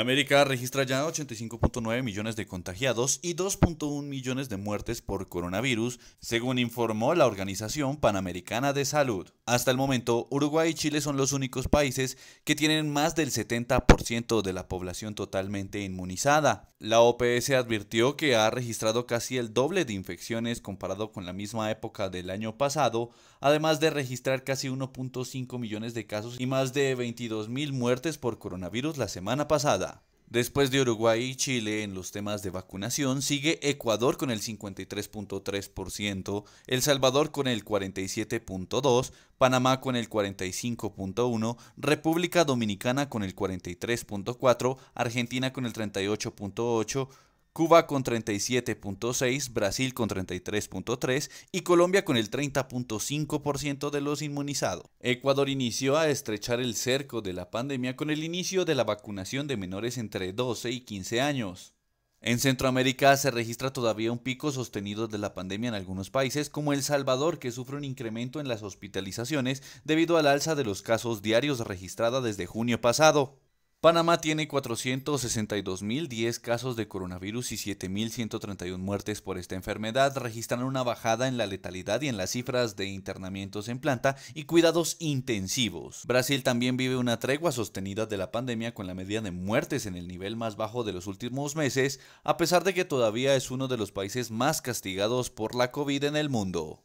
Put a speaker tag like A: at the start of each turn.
A: América registra ya 85.9 millones de contagiados y 2.1 millones de muertes por coronavirus, según informó la Organización Panamericana de Salud. Hasta el momento, Uruguay y Chile son los únicos países que tienen más del 70% de la población totalmente inmunizada. La OPS advirtió que ha registrado casi el doble de infecciones comparado con la misma época del año pasado, además de registrar casi 1.5 millones de casos y más de 22.000 muertes por coronavirus la semana pasada. Después de Uruguay y Chile en los temas de vacunación, sigue Ecuador con el 53.3%, El Salvador con el 47.2%, Panamá con el 45.1%, República Dominicana con el 43.4%, Argentina con el 38.8%, Cuba con 37.6, Brasil con 33.3 y Colombia con el 30.5% de los inmunizados. Ecuador inició a estrechar el cerco de la pandemia con el inicio de la vacunación de menores entre 12 y 15 años. En Centroamérica se registra todavía un pico sostenido de la pandemia en algunos países, como El Salvador, que sufre un incremento en las hospitalizaciones debido al alza de los casos diarios registrada desde junio pasado. Panamá tiene 462.010 casos de coronavirus y 7.131 muertes por esta enfermedad. Registran una bajada en la letalidad y en las cifras de internamientos en planta y cuidados intensivos. Brasil también vive una tregua sostenida de la pandemia con la media de muertes en el nivel más bajo de los últimos meses, a pesar de que todavía es uno de los países más castigados por la COVID en el mundo.